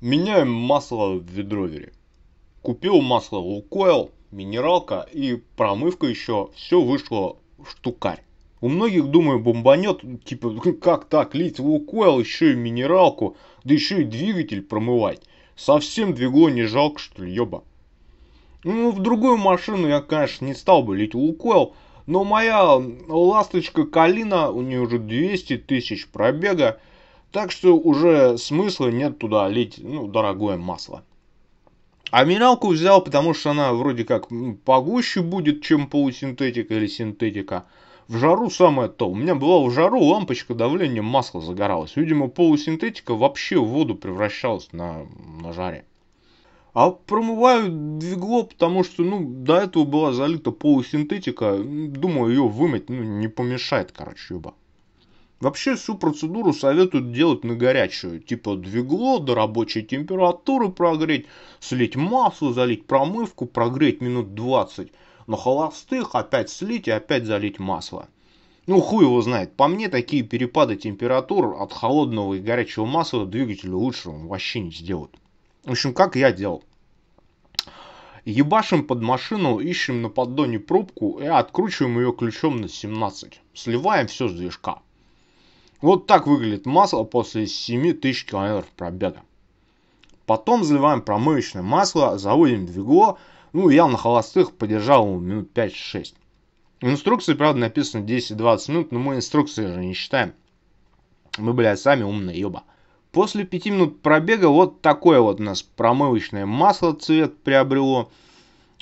Меняем масло в ведровере. Купил масло Лукойл, минералка и промывка еще. Все вышло штукарь. У многих, думаю, бомбанет, типа, как так, лить Лукойл, еще и минералку, да еще и двигатель промывать. Совсем двигло не жалко, что ли, ёба. Ну, в другую машину я, конечно, не стал бы лить Лукойл, но моя ласточка Калина, у нее уже 200 тысяч пробега, так что уже смысла нет туда лить, ну, дорогое масло. А минералку взял, потому что она вроде как погуще будет, чем полусинтетика или синтетика. В жару самое то. У меня была в жару лампочка давления масла загоралась. Видимо, полусинтетика вообще в воду превращалась на, на жаре. А промываю двигло, потому что, ну, до этого была залита полусинтетика. Думаю, ее вымыть ну, не помешает, короче, юба. Вообще всю процедуру советуют делать на горячую, типа двигло до рабочей температуры прогреть, слить масло, залить промывку, прогреть минут 20, на холостых опять слить и опять залить масло. Ну хуй его знает, по мне такие перепады температур от холодного и горячего масла двигателю лучше вообще не сделают. В общем, как я делал. Ебашим под машину, ищем на поддоне пробку и откручиваем ее ключом на 17. Сливаем все с движка. Вот так выглядит масло после 7000 км пробега. Потом заливаем промывочное масло, заводим двигло. Ну, я на холостых подержал минут 5-6. В инструкции, правда, написано 10-20 минут, но мы инструкции же не считаем. Мы, блядь, сами умные, ёба. После 5 минут пробега вот такое вот у нас промывочное масло цвет приобрело.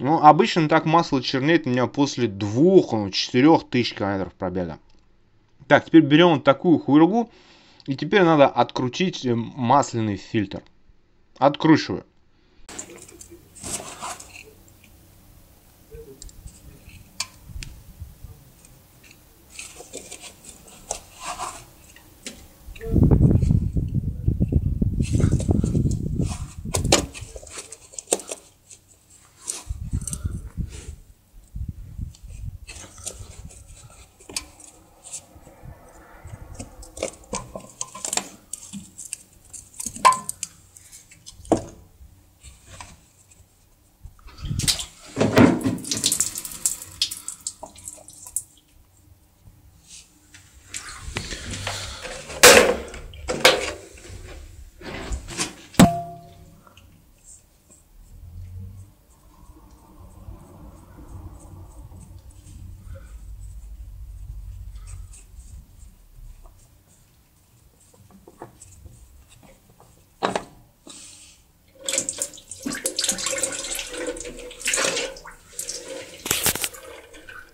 Ну, обычно так масло чернеет у меня после 2-4 ну, тысяч километров пробега. Так, теперь берем вот такую хуйругу. И теперь надо открутить масляный фильтр. Откручиваю.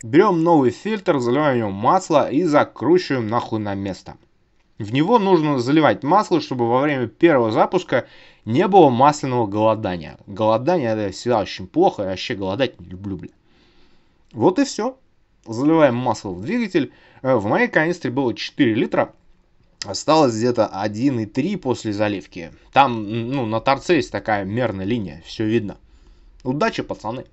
Берем новый фильтр, заливаем в него масло и закручиваем нахуй на место. В него нужно заливать масло, чтобы во время первого запуска не было масляного голодания. Голодание это всегда очень плохо, я вообще голодать не люблю, бля. Вот и все. Заливаем масло в двигатель. Э, в моей канистре было 4 литра. Осталось где-то 1,3 после заливки. Там, ну, на торце есть такая мерная линия, все видно. Удачи, пацаны!